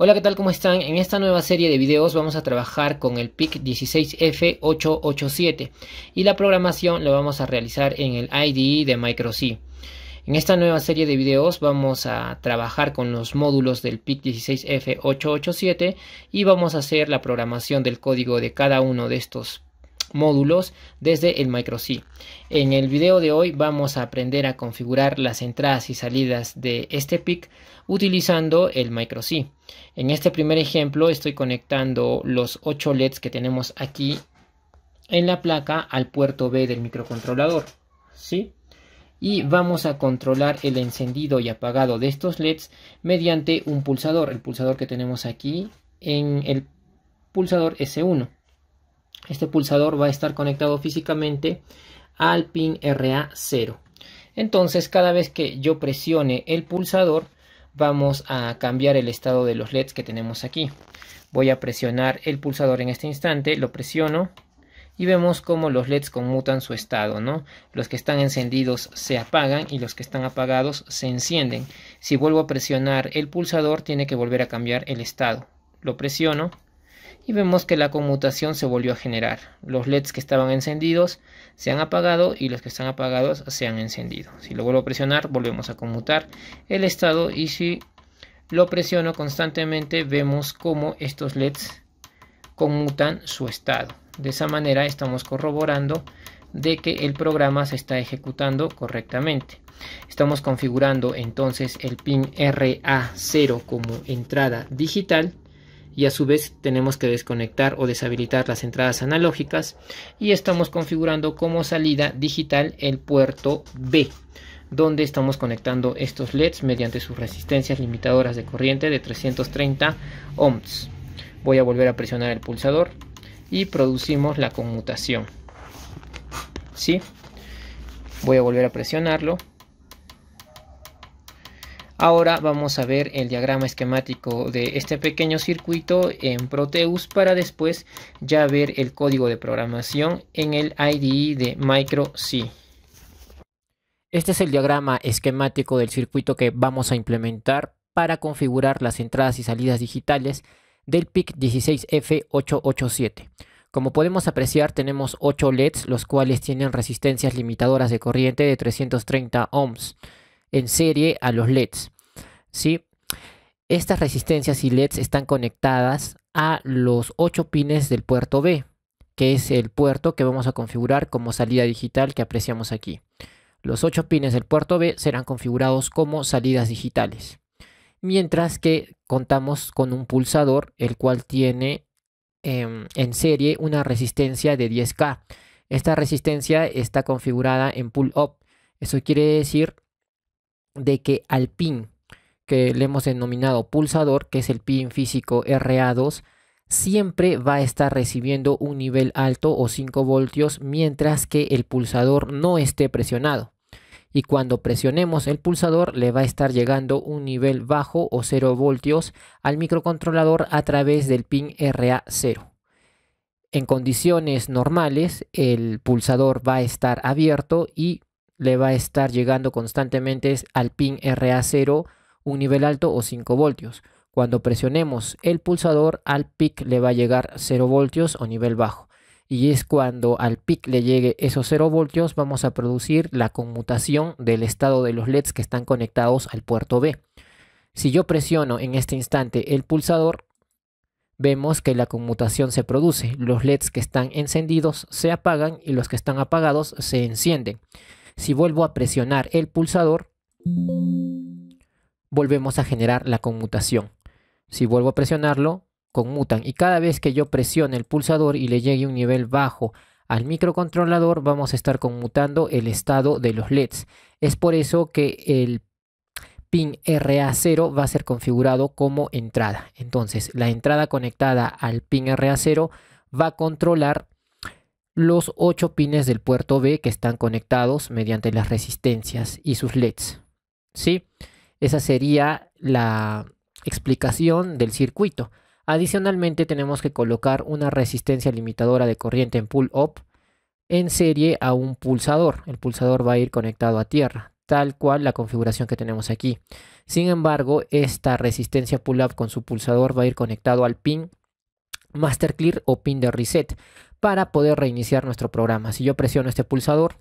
Hola, ¿qué tal? ¿Cómo están? En esta nueva serie de videos vamos a trabajar con el PIC 16F887 y la programación la vamos a realizar en el IDE de MicroC. En esta nueva serie de videos vamos a trabajar con los módulos del PIC 16F887 y vamos a hacer la programación del código de cada uno de estos módulos desde el Micro-C En el video de hoy vamos a aprender a configurar las entradas y salidas de este PIC utilizando el Micro-C En este primer ejemplo estoy conectando los 8 LEDs que tenemos aquí en la placa al puerto B del microcontrolador. ¿sí? Y vamos a controlar el encendido y apagado de estos LEDs mediante un pulsador, el pulsador que tenemos aquí en el pulsador S1. Este pulsador va a estar conectado físicamente al pin RA0. Entonces cada vez que yo presione el pulsador vamos a cambiar el estado de los LEDs que tenemos aquí. Voy a presionar el pulsador en este instante, lo presiono y vemos cómo los LEDs conmutan su estado, ¿no? Los que están encendidos se apagan y los que están apagados se encienden. Si vuelvo a presionar el pulsador tiene que volver a cambiar el estado. Lo presiono y vemos que la conmutación se volvió a generar. Los LEDs que estaban encendidos se han apagado y los que están apagados se han encendido. Si lo vuelvo a presionar, volvemos a conmutar el estado y si lo presiono constantemente, vemos cómo estos LEDs conmutan su estado. De esa manera estamos corroborando de que el programa se está ejecutando correctamente. Estamos configurando entonces el pin RA0 como entrada digital y a su vez tenemos que desconectar o deshabilitar las entradas analógicas y estamos configurando como salida digital el puerto B donde estamos conectando estos LEDs mediante sus resistencias limitadoras de corriente de 330 ohms. Voy a volver a presionar el pulsador y producimos la conmutación. ¿Sí? Voy a volver a presionarlo Ahora vamos a ver el diagrama esquemático de este pequeño circuito en Proteus para después ya ver el código de programación en el IDE de MicroC. Este es el diagrama esquemático del circuito que vamos a implementar para configurar las entradas y salidas digitales del PIC 16F887. Como podemos apreciar, tenemos 8 LEDs, los cuales tienen resistencias limitadoras de corriente de 330 ohms en serie a los LEDs. ¿sí? Estas resistencias y LEDs están conectadas a los 8 pines del puerto B, que es el puerto que vamos a configurar como salida digital que apreciamos aquí. Los 8 pines del puerto B serán configurados como salidas digitales. Mientras que contamos con un pulsador, el cual tiene em, en serie una resistencia de 10K. Esta resistencia está configurada en pull-up. Eso quiere decir de que al pin que le hemos denominado pulsador, que es el pin físico RA2, siempre va a estar recibiendo un nivel alto o 5 voltios mientras que el pulsador no esté presionado. Y cuando presionemos el pulsador le va a estar llegando un nivel bajo o 0 voltios al microcontrolador a través del pin RA0. En condiciones normales el pulsador va a estar abierto y le va a estar llegando constantemente al pin RA0, un nivel alto o 5 voltios. Cuando presionemos el pulsador, al pic le va a llegar 0 voltios o nivel bajo. Y es cuando al pic le llegue esos 0 voltios, vamos a producir la conmutación del estado de los LEDs que están conectados al puerto B. Si yo presiono en este instante el pulsador, vemos que la conmutación se produce. Los LEDs que están encendidos se apagan y los que están apagados se encienden. Si vuelvo a presionar el pulsador, volvemos a generar la conmutación. Si vuelvo a presionarlo, conmutan. Y cada vez que yo presione el pulsador y le llegue un nivel bajo al microcontrolador, vamos a estar conmutando el estado de los LEDs. Es por eso que el pin RA0 va a ser configurado como entrada. Entonces, la entrada conectada al pin RA0 va a controlar los ocho pines del puerto B que están conectados mediante las resistencias y sus LEDs. ¿Sí? Esa sería la explicación del circuito. Adicionalmente tenemos que colocar una resistencia limitadora de corriente en pull-up en serie a un pulsador. El pulsador va a ir conectado a tierra, tal cual la configuración que tenemos aquí. Sin embargo, esta resistencia pull-up con su pulsador va a ir conectado al pin Master Clear o pin de reset para poder reiniciar nuestro programa. Si yo presiono este pulsador,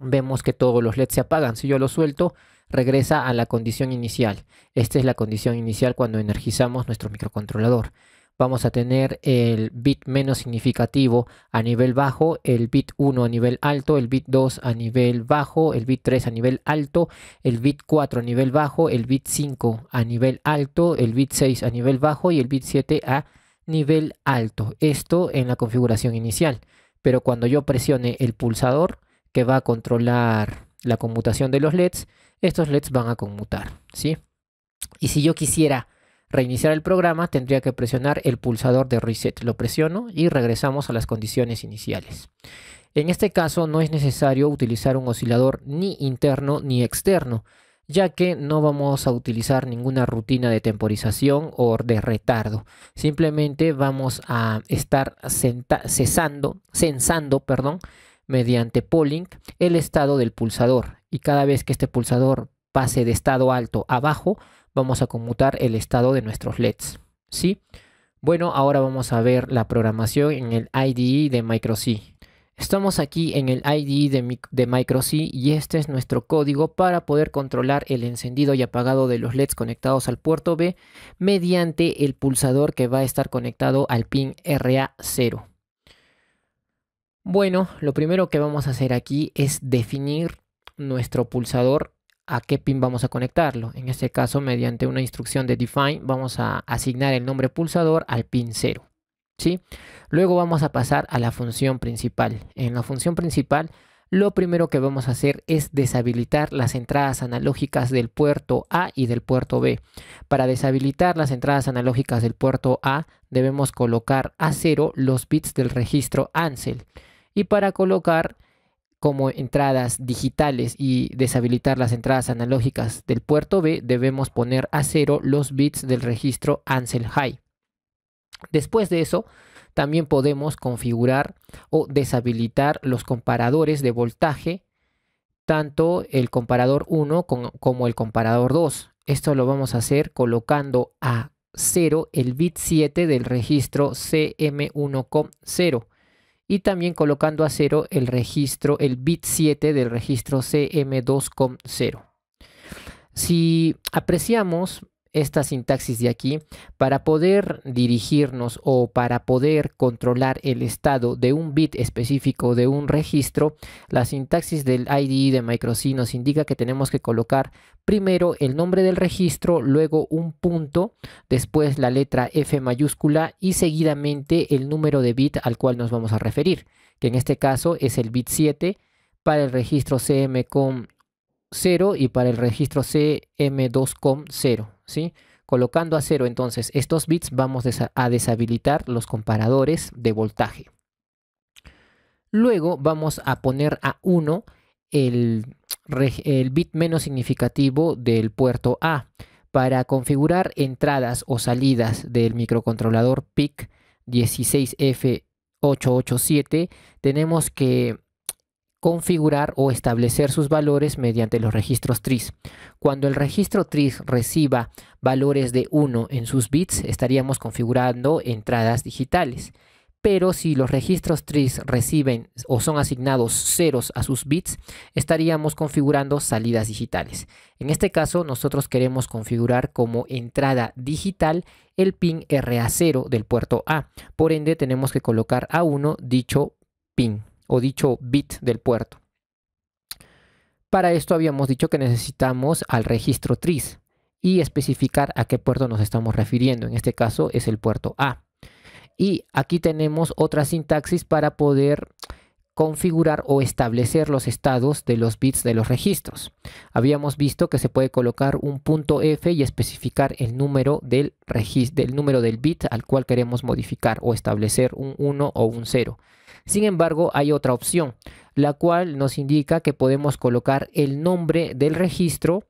vemos que todos los LEDs se apagan. Si yo lo suelto, regresa a la condición inicial. Esta es la condición inicial cuando energizamos nuestro microcontrolador. Vamos a tener el bit menos significativo a nivel bajo, el bit 1 a nivel alto, el bit 2 a nivel bajo, el bit 3 a nivel alto, el bit 4 a nivel bajo, el bit 5 a nivel alto, el bit 6 a nivel bajo y el bit 7 a nivel alto, esto en la configuración inicial. Pero cuando yo presione el pulsador que va a controlar la conmutación de los LEDs, estos LEDs van a conmutar, ¿sí? Y si yo quisiera reiniciar el programa, tendría que presionar el pulsador de reset. Lo presiono y regresamos a las condiciones iniciales. En este caso no es necesario utilizar un oscilador ni interno ni externo, ya que no vamos a utilizar ninguna rutina de temporización o de retardo. Simplemente vamos a estar cesando, perdón, mediante polling el estado del pulsador y cada vez que este pulsador pase de estado alto a bajo, vamos a conmutar el estado de nuestros LEDs. ¿sí? Bueno, ahora vamos a ver la programación en el IDE de MicroC. Estamos aquí en el ID de, micro MicroC y este es nuestro código para poder controlar el encendido y apagado de los LEDs conectados al puerto B mediante el pulsador que va a estar conectado al pin RA0. Bueno, lo primero que vamos a hacer aquí es definir nuestro pulsador a qué pin vamos a conectarlo. En este caso, mediante una instrucción de define, vamos a asignar el nombre pulsador al pin 0. ¿sí? Luego vamos a pasar a la función principal. En la función principal, lo primero que vamos a hacer es deshabilitar las entradas analógicas del puerto A y del puerto B. Para deshabilitar las entradas analógicas del puerto A, debemos colocar a cero los bits del registro ANSEL. Y para colocar como entradas digitales y deshabilitar las entradas analógicas del puerto B, debemos poner a cero los bits del registro ANSEL High. Después de eso, también podemos configurar o deshabilitar los comparadores de voltaje, tanto el comparador 1 como el comparador 2. Esto lo vamos a hacer colocando a 0 el bit 7 del registro CM1,0 y también colocando a 0 el registro, el bit 7 del registro CM2,0. Si apreciamos esta sintaxis de aquí para poder dirigirnos o para poder controlar el estado de un bit específico de un registro, la sintaxis del id e de MicroC nos indica que tenemos que colocar primero el nombre del registro, luego un punto, después la letra F mayúscula y seguidamente el número de bit al cual nos vamos a referir, que en este caso es el bit 7 para el registro CM con 0 y para el registro CM2COM 0, ¿sí? Colocando a 0 entonces estos bits vamos a deshabilitar los comparadores de voltaje. Luego vamos a poner a 1 el bit menos significativo del puerto A para configurar entradas o salidas del microcontrolador PIC 16F887 tenemos que configurar o establecer sus valores mediante los registros TRIS. Cuando el registro TRIS reciba valores de 1 en sus bits, estaríamos configurando entradas digitales. Pero si los registros TRIS reciben o son asignados ceros a sus bits, estaríamos configurando salidas digitales. En este caso, nosotros queremos configurar como entrada digital el pin RA0 del puerto A. Por ende, tenemos que colocar a1 dicho pin o dicho bit del puerto. Para esto habíamos dicho que necesitamos al registro TRIS y especificar a qué puerto nos estamos refiriendo. En este caso es el puerto A. Y aquí tenemos otra sintaxis para poder configurar o establecer los estados de los bits de los registros. Habíamos visto que se puede colocar un punto F y especificar el número del, del, número del bit al cual queremos modificar o establecer un 1 o un 0. Sin embargo, hay otra opción, la cual nos indica que podemos colocar el nombre del registro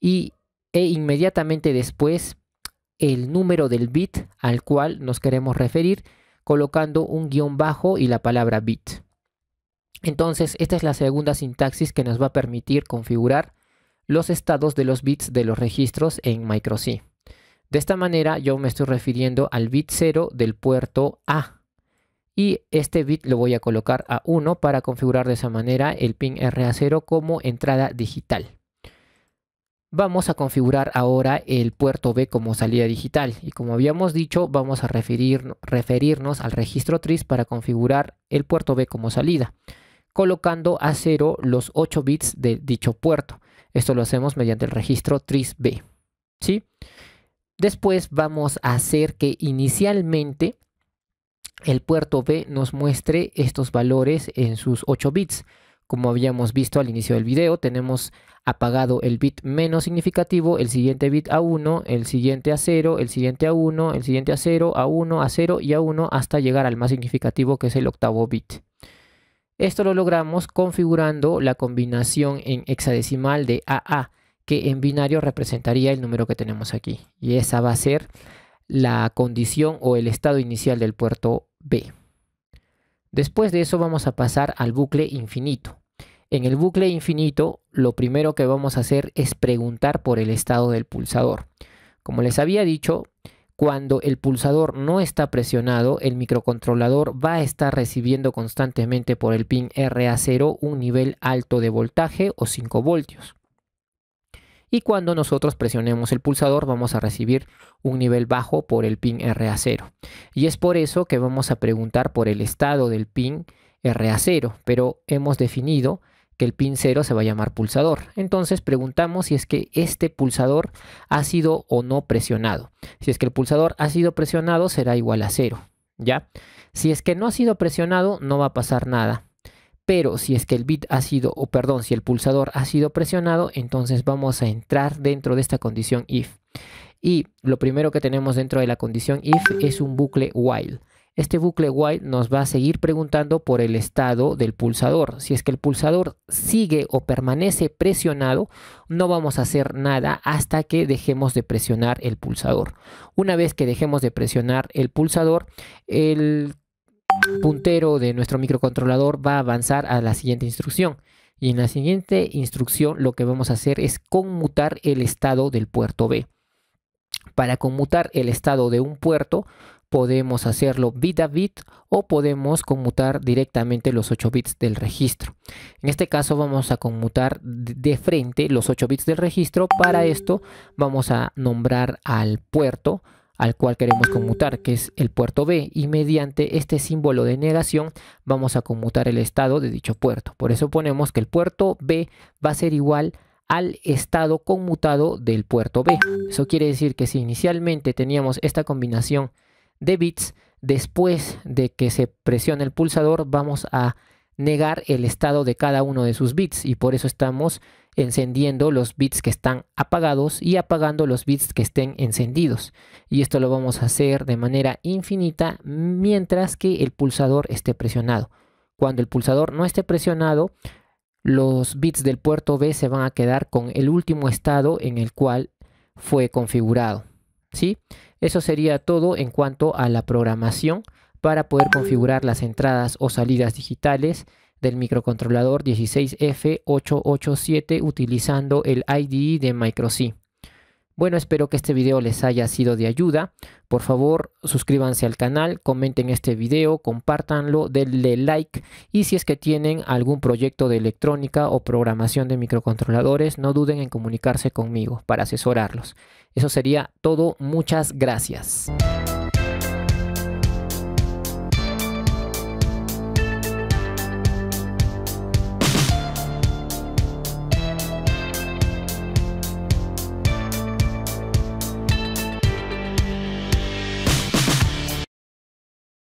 y, e inmediatamente después el número del bit al cual nos queremos referir, colocando un guión bajo y la palabra bit. Entonces, esta es la segunda sintaxis que nos va a permitir configurar los estados de los bits de los registros en MicroC. De esta manera yo me estoy refiriendo al bit 0 del puerto A y este bit lo voy a colocar a 1 para configurar de esa manera el pin RA0 como entrada digital. Vamos a configurar ahora el puerto B como salida digital y como habíamos dicho vamos a referir, referirnos al registro TRIS para configurar el puerto B como salida colocando a 0 los 8 bits de dicho puerto. Esto lo hacemos mediante el registro TRIS B. ¿sí? Después vamos a hacer que inicialmente el puerto B nos muestre estos valores en sus 8 bits. Como habíamos visto al inicio del video, tenemos apagado el bit menos significativo, el siguiente bit a 1, el siguiente a 0, el siguiente a 1, el siguiente a 0, a 1, a 0 y a 1 hasta llegar al más significativo que es el octavo bit. Esto lo logramos configurando la combinación en hexadecimal de AA, que en binario representaría el número que tenemos aquí. Y esa va a ser la condición o el estado inicial del puerto B. Después de eso vamos a pasar al bucle infinito. En el bucle infinito, lo primero que vamos a hacer es preguntar por el estado del pulsador. Como les había dicho, cuando el pulsador no está presionado, el microcontrolador va a estar recibiendo constantemente por el pin RA0 un nivel alto de voltaje o 5 voltios y cuando nosotros presionemos el pulsador vamos a recibir un nivel bajo por el pin RA0. Y es por eso que vamos a preguntar por el estado del pin RA0, pero hemos definido que el pin 0 se va a llamar pulsador. Entonces preguntamos si es que este pulsador ha sido o no presionado. Si es que el pulsador ha sido presionado será igual a 0, ¿ya? Si es que no ha sido presionado no va a pasar nada pero si es que el bit ha sido, o perdón, si el pulsador ha sido presionado, entonces vamos a entrar dentro de esta condición if. Y lo primero que tenemos dentro de la condición if es un bucle while. Este bucle while nos va a seguir preguntando por el estado del pulsador. Si es que el pulsador sigue o permanece presionado, no vamos a hacer nada hasta que dejemos de presionar el pulsador. Una vez que dejemos de presionar el pulsador, el puntero de nuestro microcontrolador va a avanzar a la siguiente instrucción. Y en la siguiente instrucción lo que vamos a hacer es conmutar el estado del puerto B. Para conmutar el estado de un puerto podemos hacerlo bit a bit o podemos conmutar directamente los 8 bits del registro. En este caso vamos a conmutar de frente los 8 bits del registro. Para esto vamos a nombrar al puerto al cual queremos conmutar, que es el puerto B, y mediante este símbolo de negación vamos a conmutar el estado de dicho puerto. Por eso ponemos que el puerto B va a ser igual al estado conmutado del puerto B. Eso quiere decir que si inicialmente teníamos esta combinación de bits, después de que se presione el pulsador vamos a negar el estado de cada uno de sus bits y por eso estamos encendiendo los bits que están apagados y apagando los bits que estén encendidos. Y esto lo vamos a hacer de manera infinita mientras que el pulsador esté presionado. Cuando el pulsador no esté presionado, los bits del puerto B se van a quedar con el último estado en el cual fue configurado. ¿sí? Eso sería todo en cuanto a la programación para poder configurar las entradas o salidas digitales del microcontrolador 16F887 utilizando el IDE de MicroC. Bueno, espero que este video les haya sido de ayuda. Por favor, suscríbanse al canal, comenten este video, compártanlo, denle like y si es que tienen algún proyecto de electrónica o programación de microcontroladores, no duden en comunicarse conmigo para asesorarlos. Eso sería todo. Muchas gracias.